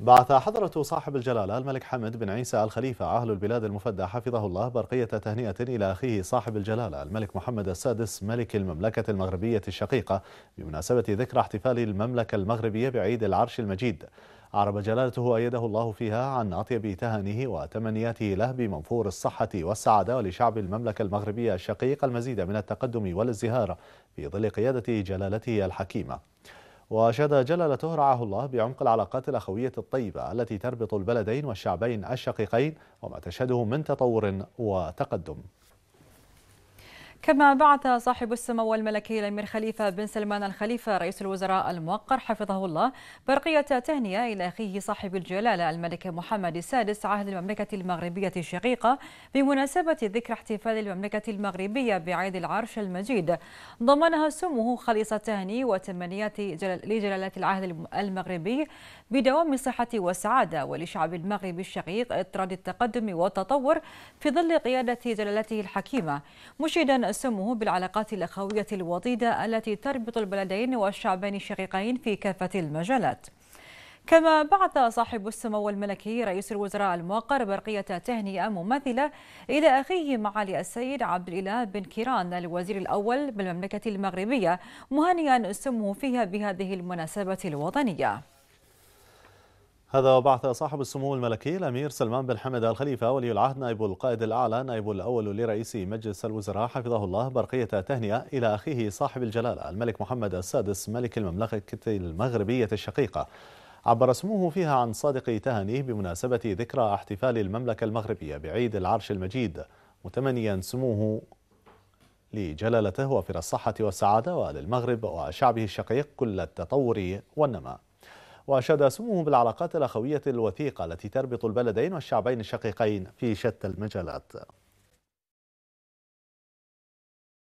بعث حضرة صاحب الجلالة الملك حمد بن عيسى الخليفة أهل البلاد المفدى حفظه الله برقية تهنئة إلى أخيه صاحب الجلالة الملك محمد السادس ملك المملكة المغربية الشقيقة بمناسبة ذكرى احتفال المملكة المغربية بعيد العرش المجيد أعرب جلالته أيده الله فيها عن أطيب تهانيه وتمنياته له بمنفور الصحة والسعادة ولشعب المملكة المغربية الشقيق المزيد من التقدم والازدهار في ظل قيادة جلالته الحكيمة وأشاد جلالته رعاه الله بعمق العلاقات الأخوية الطيبة التي تربط البلدين والشعبين الشقيقين وما تشهده من تطور وتقدم كما بعث صاحب السمو الملكي الامير خليفه بن سلمان الخليفه رئيس الوزراء الموقر حفظه الله برقيه تهنئه الى اخيه صاحب الجلاله الملك محمد السادس عهد المملكه المغربيه الشقيقه بمناسبه ذكرى احتفال المملكه المغربيه بعيد العرش المجيد ضمنها سمه خليصه تهني وتمنيات لجلاله العهد المغربي بدوام الصحه والسعاده ولشعب المغرب الشقيق اطراد التقدم والتطور في ظل قياده جلالته الحكيمه مشيدا سموه بالعلاقات الأخوية الوطيدة التي تربط البلدين والشعبين الشقيقين في كافة المجالات كما بعث صاحب السمو الملكي رئيس الوزراء الموقر برقية تهنئة مماثلة إلى أخيه معالي السيد عبد الإله بن كيران الوزير الأول بالمملكة المغربية مهنئا سموه فيها بهذه المناسبة الوطنية هذا وبعث صاحب السمو الملكي الأمير سلمان بن حمد الخليفة ولي العهد نائب القائد الأعلى نائب الأول لرئيس مجلس الوزراء حفظه الله برقية تهنئة إلى أخيه صاحب الجلالة الملك محمد السادس ملك المملكة المغربية الشقيقة عبر سموه فيها عن صادق تهانيه بمناسبة ذكرى احتفال المملكة المغربية بعيد العرش المجيد متمنيا سموه لجلالته وفر الصحة والسعادة وللمغرب وشعبه الشقيق كل التطور والنماء وأشاد سموه بالعلاقات الأخوية الوثيقة التي تربط البلدين والشعبين الشقيقين في شتى المجالات